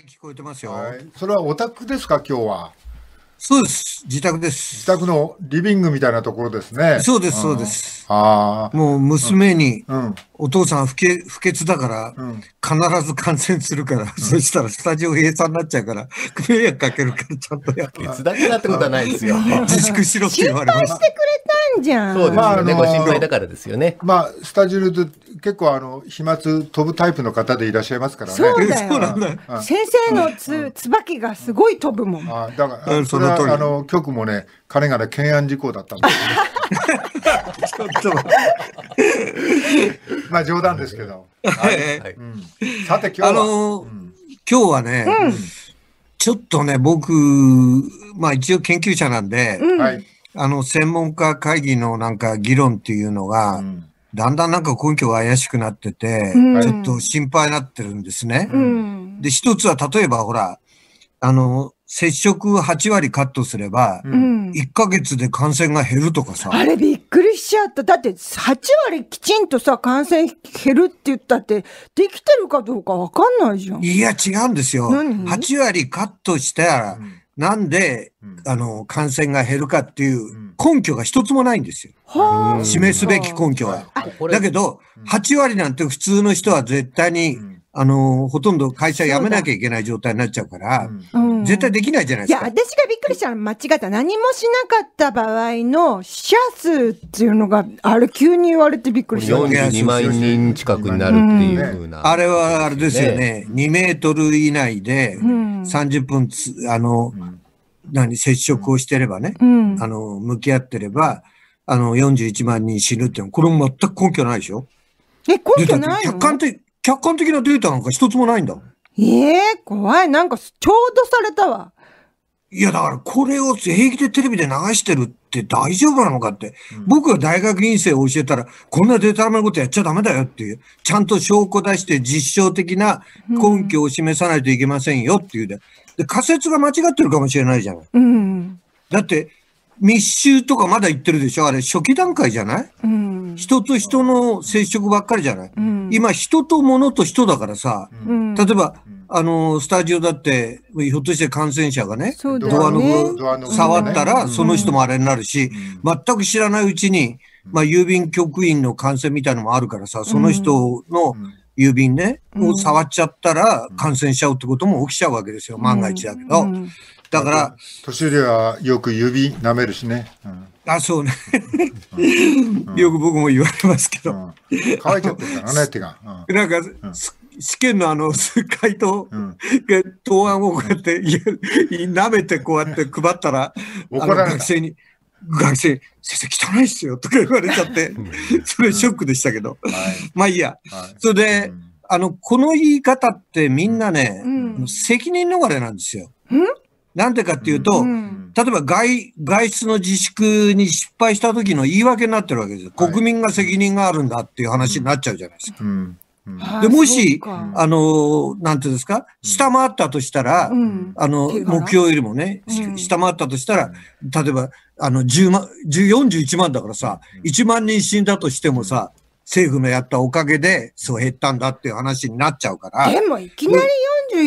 い、聞こえてますよ。はい、それはお宅ですか、今日は。そうです、自宅です。自宅のリビングみたいなところですね。そうです、そうです。ああ。もう娘に、うん、お父さん不不潔だから、うん、必ず感染するから、うん、そしたらスタジオ閉鎖になっちゃうから、迷惑かけるからちゃんとやる。手伝ってたってことはないですよ。自粛しろって言われました。心んじゃん。そうですよね、まあ、ご心配だからですよね。まあ、スタジオで結構あの飛沫飛ぶタイプの方でいらっしゃいますからね。そうだよ。先生のつ、椿がすごい飛ぶもん。あだから、それはあの局もね、かがね懸案事項だったんですよ、ね。ちょっと。まあ冗談ですけど。はいうん、さて今日は、あのー、今日はね、うん、ちょっとね僕まあ一応研究者なんで、うん、あの、専門家会議のなんか議論っていうのが、うん、だんだんなんか根拠が怪しくなってて、うん、ちょっと心配になってるんですね。うん、で、一つは例えばほら、あの、接触8割カットすれば、1ヶ月で感染が減るとかさ。あれびっくりしちゃった。だって8割きちんとさ、感染減るって言ったって、できてるかどうかわかんないじゃん。いや、違うんですよ。8割カットしたら、なんで、あの、感染が減るかっていう根拠が一つもないんですよ。示すべき根拠は。だけど、8割なんて普通の人は絶対にあの、ほとんど会社辞めなきゃいけない状態になっちゃうから、うん、絶対できないじゃないですか。いや、私がびっくりしたの間違った。何もしなかった場合の死者数っていうのが、あれ急に言われてびっくりした。42万人近くになるっていうふうな、ん、あれはあれですよね。ね2メートル以内で30分つ、あの、うん、何、接触をしてればね、うん、あの、向き合ってれば、あの、41万人死ぬっていうのは、これも全く根拠ないでしょえ、根拠ないの客観的、客観的なデータなんか一つもないんだ。ええー、怖い。なんか、ちょうどされたわ。いや、だからこれを平気でテレビで流してるって大丈夫なのかって。うん、僕が大学院生を教えたら、こんなデータラメなことやっちゃダメだよっていう。ちゃんと証拠出して実証的な根拠を示さないといけませんよっていうで。で、仮説が間違ってるかもしれないじゃない。うん、だって、密集とかまだ言ってるでしょあれ、初期段階じゃない、うん、人と人の接触ばっかりじゃない、うん、今、人と物と人だからさ、うん、例えば、あの、スタジオだって、ひょっとして感染者がね、ねドアノブ触ったら、その人もあれになるし、全く知らないうちに、まあ、郵便局員の感染みたいのもあるからさ、その人の、郵便ね、を触っちゃったら感染しちゃうってことも起きちゃうわけですよ、万が一だけど。だから。年寄りはよく指舐めるしね。うん、あ、そうね。よく僕も言われますけど。乾いちゃってるからね、手が。なんか、試験のあの、回答、答案をこうやって、舐めてこうやって配ったら、怒ら学生に。学生、先生汚いっすよとか言われちゃって、それショックでしたけど。まあいいや。それで、あの、この言い方ってみんなね、責任逃れなんですよ。なんでかっていうと、うん、例えば外外出の自粛に失敗した時の言い訳になってるわけです、はい、国民が責任があるんだっていう話になっちゃうじゃないですか。うんでもし、あの、なんていうんですか、下回ったとしたら、うん、あの、目標よりもね、うん、下回ったとしたら、例えば、あの、10万、41万だからさ、1万人死んだとしてもさ、政府のやったおかげで、そう減ったんだっていう話になっちゃうから。でも、いきなり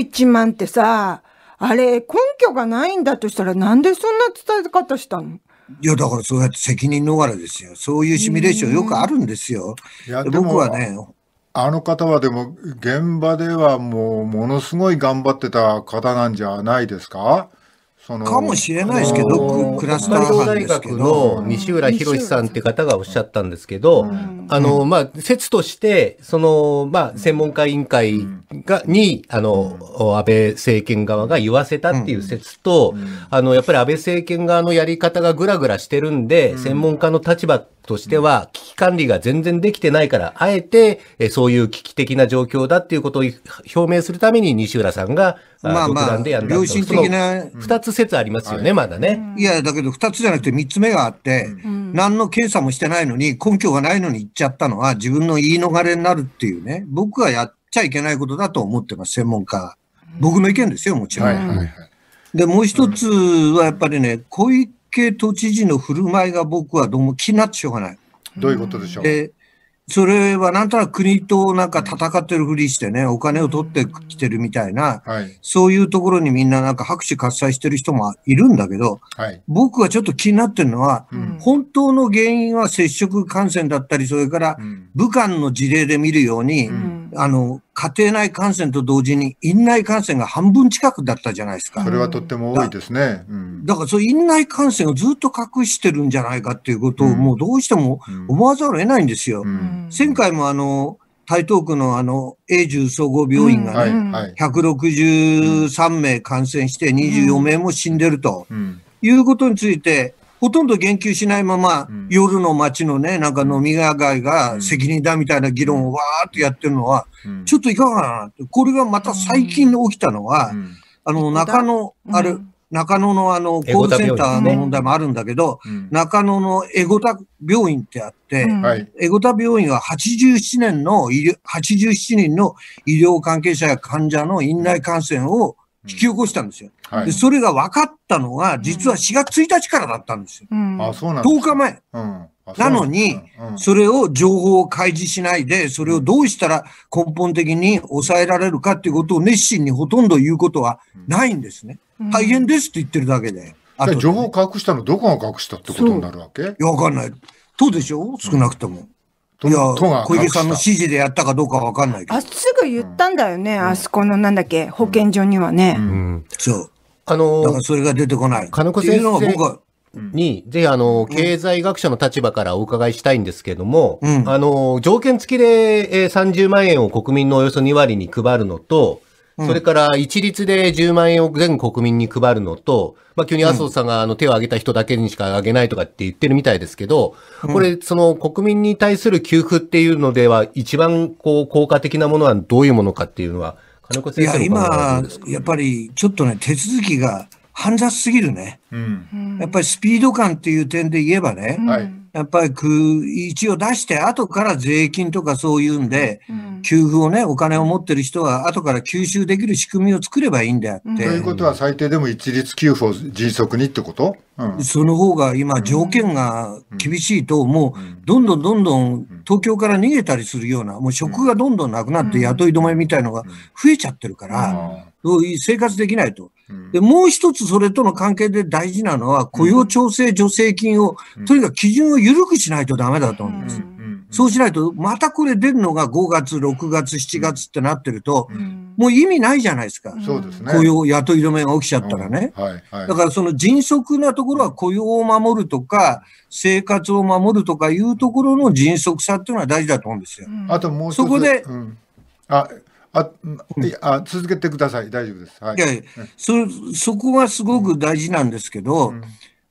41万ってさ、あれ、根拠がないんだとしたら、なんでそんな伝え方したのいや、だからそうやって責任逃れですよ。そういうシミュレーションよくあるんですよ。僕はね、あの方はでも、現場ではもう、ものすごい頑張ってた方なんじゃないですかそのかもしれないですけど、クラスター班ですけど。の西浦博さんって方がおっしゃったんですけど、あの、まあ、説として、その、まあ、専門家委員会が、に、あの、安倍政権側が言わせたっていう説と、あの、やっぱり安倍政権側のやり方がぐらぐらしてるんで、専門家の立場って、としては、危機管理が全然できてないから、あえて、えそういう危機的な状況だっていうことを表明するために西浦さんが、まあまあ、良心的な。二つ説ありますよね、まだね。いや、だけど二つじゃなくて三つ目があって、何の検査もしてないのに、根拠がないのに言っちゃったのは自分の言い逃れになるっていうね、僕はやっちゃいけないことだと思ってます、専門家。僕の意見ですよ、もちろん。で、もう一つはやっぱりね、こういった系都知事の振る舞いが僕はどうも気になってしょうがない。どういうことでしょう。でそれはなんとなく国となんか戦ってるふりしてね、お金を取ってきてるみたいな、はい、そういうところにみんななんか拍手喝采してる人もいるんだけど、はい、僕はちょっと気になってるのは、うん、本当の原因は接触感染だったり、それから武漢の事例で見るように、うんあの、家庭内感染と同時に院内感染が半分近くだったじゃないですか。それはとっても多いですね。うん、だから、その院内感染をずっと隠してるんじゃないかっていうことを、もうどうしても思わざるを得ないんですよ。うん、前回もあの、台東区のあの、永住総合病院がね、163名感染して24名も死んでるということについて、ほとんど言及しないまま、うん、夜の街のね、なんか飲み屋街が責任だみたいな議論をわーっとやってるのは、うん、ちょっといかがかなって。これがまた最近起きたのは、あの、中野、あれ、中野のあの、コールセンターの問題もあるんだけど、ね、中野のエゴタ病院ってあって、うん、エゴタ病院は87年の医療、87人の医療関係者や患者の院内感染を引き起こしたんですよ。うんはい、でそれが分かったのが、実は4月1日からだったんですよ。うん、あそうなん10日前。うんなのに、それを情報を開示しないで、それをどうしたら根本的に抑えられるかっていうことを熱心にほとんど言うことはないんですね。大変ですって言ってるだけで。あと、ね、情報を隠したのどこが隠したってことになるわけいや、わかんない。どうでしょう少なくとも。いや、小池さんの指示でやったかどうかわかんないけど。あ、すぐ言ったんだよね、あそこのなんだっけ、保健所にはね。うん。そう。あの、だからそれが出てこない。金子先生に、ぜひ、あの、経済学者の立場からお伺いしたいんですけども、うん、あの、条件付きで30万円を国民のおよそ2割に配るのと、うん、それから一律で10万円を全国民に配るのと、まあ、急に麻生さんがあの手を挙げた人だけにしか挙げないとかって言ってるみたいですけど、これ、その国民に対する給付っていうのでは、一番こう効果的なものはどういうものかっていうのは、いや、今、やっぱりちょっとね、手続きが煩雑すぎるね。うん、やっぱりスピード感っていう点で言えばね、うん、やっぱり一応出して、後から税金とかそういうんで、給付をね、お金を持ってる人は、後から吸収できる仕組みを作ればいいんであって。ということは、最低でも一律給付を迅速にってこと、うん、その方が今、条件が厳しいと、もう、どんどんどんどん東京から逃げたりするような、もう職がどんどんなくなって、雇い止めみたいのが増えちゃってるから、生活できないと。で、もう一つそれとの関係で大事なのは、雇用調整助成金を、とにかく基準を緩くしないとダメだと思うんです。そうしないと、またこれ出るのが5月、6月、7月ってなってると、もう意味ないじゃないですか。そうですね。雇用、雇い止めが起きちゃったらね。はい。だからその迅速なところは雇用を守るとか、生活を守るとかいうところの迅速さっていうのは大事だと思うんですよ。あともう一つ。そこで、あ、続けてください。大丈夫です。はい。いやいやそ、そこがすごく大事なんですけど、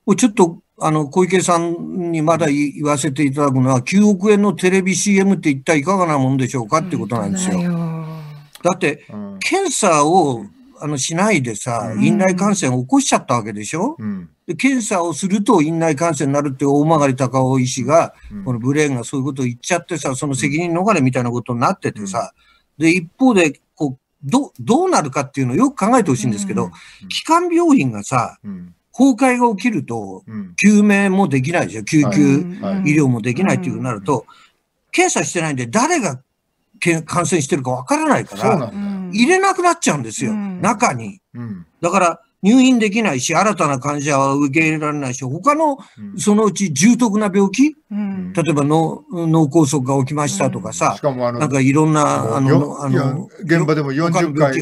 うん、ちょっと、あの、小池さんにまだ言わせていただくのは、9億円のテレビ CM って一体いかがなもんでしょうかってことなんですよ。だだって、うん、検査を、あの、しないでさ、院内感染を起こしちゃったわけでしょ、うん、で検査をすると院内感染になるって大曲高尾医師が、このブレーンがそういうことを言っちゃってさ、その責任逃れみたいなことになっててさ、うんで、一方で、こう、ど、どうなるかっていうのをよく考えてほしいんですけど、基幹病院がさ、崩壊が起きると、救命もできないでしょ、救急医療もできないっていうふうになると、検査してないんで誰が感染してるかわからないから、入れなくなっちゃうんですよ、中に。だから、入院できないし、新たな患者は受け入れられないし、他のそのうち重篤な病気、うん、例えば脳脳梗塞が起きましたとかさ、うん、しかもあのなんかいろんな、あの、あの現場でも40回。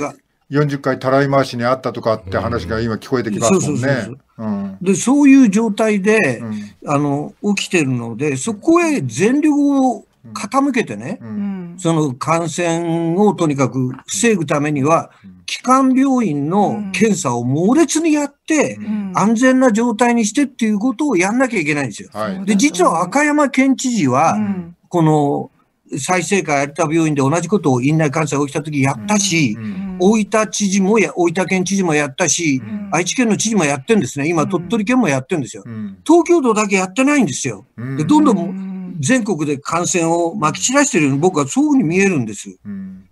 40回たらい回しにあったとかって話が今聞こえてきますもんね。で、そういう状態で、うん、あの、起きてるので、そこへ全力を傾けてね、うん、その感染をとにかく防ぐためには、基幹病院の検査を猛烈にやって、安全な状態にしてっていうことをやんなきゃいけないんですよ。はい、で、実は和歌山県知事は、この再生会有田病院で同じことを院内感染が起きた時やったし、大分知事もや、大分県知事もやったし、愛知県の知事もやってんですね。今、鳥取県もやってんですよ。東京都だけやってないんですよ。でどんどん全国で感染をまき散らしているように僕はそういうふうに見えるんです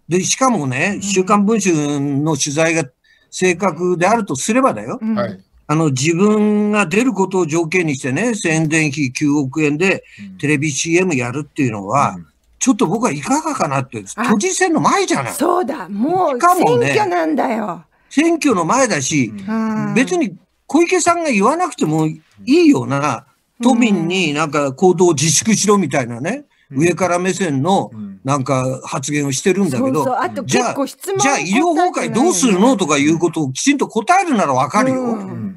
で、しかもね、週刊文春の取材が正確であるとすればだよ。はいあの、自分が出ることを条件にしてね、宣伝費9億円でテレビ CM やるっていうのは、ちょっと僕はいかがかなって、都知事選の前じゃない。そうだ、もう選挙なんだよ。選挙の前だし、うん、別に小池さんが言わなくてもいいような都民になんか行動を自粛しろみたいなね、うん、上から目線のなんか発言をしてるんだけど、うじゃあ、じゃあ医療崩壊どうするのとかいうことをきちんと答えるならわかるよ。うん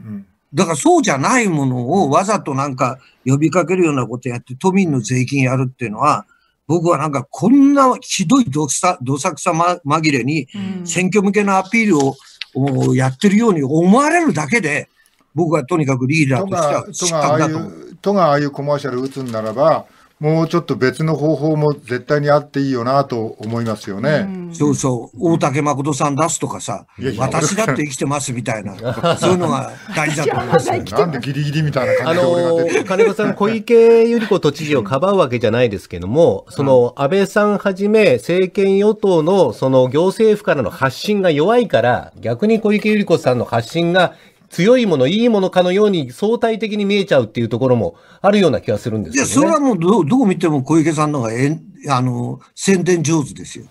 だからそうじゃないものをわざとなんか呼びかけるようなことやって都民の税金やるっていうのは、僕はなんかこんなひどいどさどさくさ、ま、紛れに選挙向けのアピールを、やってるように思われるだけで、僕はとにかくリーダーとしては失格だと思う。都がああいうコマーシャル打つんならば、もうちょっと別の方法も絶対にあっていいよなと思いますよね。そうそう、大竹誠さん出すとかさ、いやいや私だって生きてますみたいな、そういうのが大事だと思います。なんでギリギリみたいな感じで俺が出てる。金子さん、小池百合子都知事をかばうわけじゃないですけども、その安倍さんはじめ政権与党のその行政府からの発信が弱いから、逆に小池百合子さんの発信が強いもの、いいものかのように相対的に見えちゃうっていうところもあるような気がするんですよ、ね、いや、それはもうどどう見ても小池さんの方がえあの宣伝上手ですよ。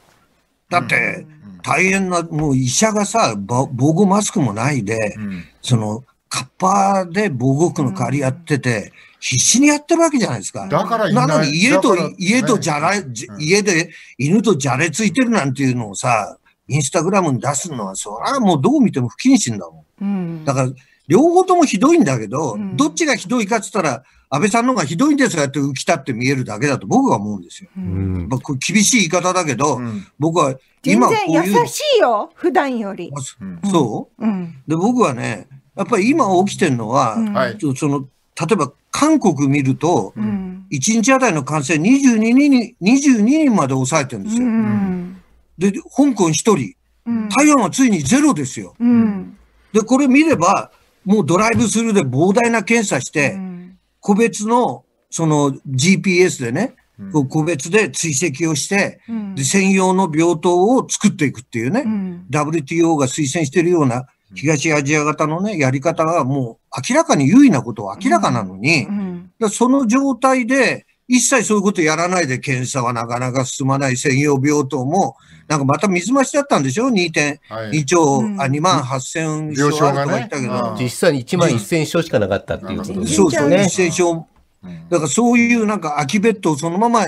だって、大変な、もう医者がさ、防護マスクもないで、うん、その、カッパーで防護服の代わりやってて、必死にやってるわけじゃないですか。だからなのに家と、家とじゃら、家で犬とじゃれついてるなんていうのをさ、インスタグラムに出すのは、それはもうどう見ても不謹慎だもん。だから、両方ともひどいんだけど、うん、どっちがひどいかって言ったら、安倍さんの方がひどいんですがって浮き立って見えるだけだと僕は思うんですよ。うん、まあ、これ厳しい言い方だけど、うん、僕は今こういう。全然優しいよ、普段より。そう、で、僕はね、やっぱり今起きてるのは、その、例えば韓国見ると、うん、1日あたりの感染22人 ,22 人まで抑えてるんですよ。で、香港1人、台湾はついにゼロですよ。うんで、これ見れば、もうドライブスルーで膨大な検査して、個別の、その GPS でね、うん、個別で追跡をして、うん、専用の病棟を作っていくっていうね、うん、WTO が推薦しているような東アジア型のね、やり方がもう明らかに優位なことは明らかなのに、その状態で、一切そういうことやらないで検査はなかなか進まない専用病棟も、なんかまた水増しだったんでしょ ?2.2 兆、はい、あ、2万8千0床とか言ったけど。ね、実際に1万1千0床しかなかったっていうことですね。そうそう、1千0床。だからそういうなんか空きベッドをそのまま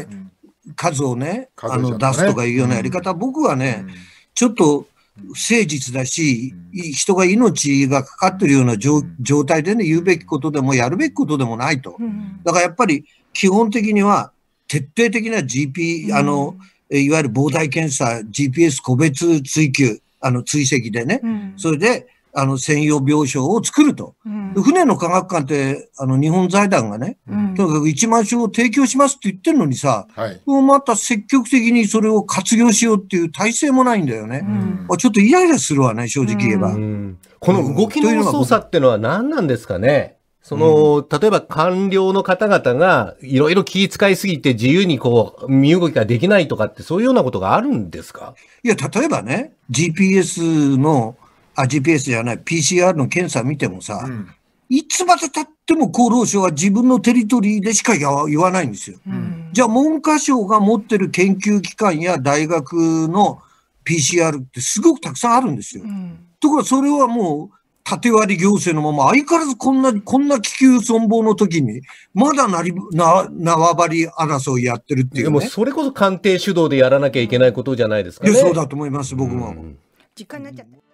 数をね、うん、あの出すとかいうようなやり方、うん、僕はね、うん、ちょっと不誠実だし、人が命がかかってるような状態でね、言うべきことでもやるべきことでもないと。だからやっぱり、基本的には徹底的な GP、あの、いわゆる膨大検査、GPS 個別追求、あの、追跡でね、それで、あの、専用病床を作ると。船の科学館って、あの、日本財団がね、とにかく1万床を提供しますって言ってるのにさ、はい、また積極的にそれを活用しようっていう体制もないんだよね。うちょっとイライラするわね、正直言えば。この動きの操作ってのは何なんですかね、その、例えば官僚の方々がいろいろ気遣いすぎて自由にこう、身動きができないとかって、そういうようなことがあるんですかいや、例えばね、GPS の、あ、GPS じゃない、PCR の検査見てもさ、うん、いつまで経っても厚労省は自分のテリトリーでしか言わないんですよ。うん、じゃあ文科省が持ってる研究機関や大学の PCR ってすごくたくさんあるんですよ。うん、ところがそれはもう、縦割り行政のまま、相変わらずこんな、こんな気球存亡の時に、まだなり、な、縄張り争いやってるっていう、ね、でも、それこそ官邸主導でやらなきゃいけないことじゃないですかね。そうだと思います、僕も。実感になっちゃった。